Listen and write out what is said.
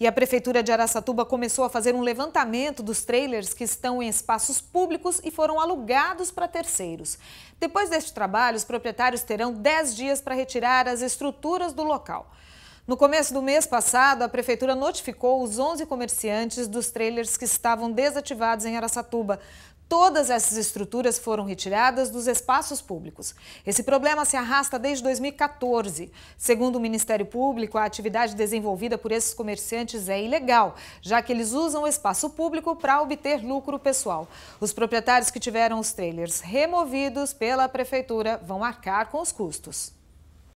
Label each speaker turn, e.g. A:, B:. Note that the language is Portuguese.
A: E a Prefeitura de Araçatuba começou a fazer um levantamento dos trailers que estão em espaços públicos e foram alugados para terceiros. Depois deste trabalho, os proprietários terão 10 dias para retirar as estruturas do local. No começo do mês passado, a Prefeitura notificou os 11 comerciantes dos trailers que estavam desativados em Araçatuba. Todas essas estruturas foram retiradas dos espaços públicos. Esse problema se arrasta desde 2014. Segundo o Ministério Público, a atividade desenvolvida por esses comerciantes é ilegal, já que eles usam o espaço público para obter lucro pessoal. Os proprietários que tiveram os trailers removidos pela prefeitura vão arcar com os custos.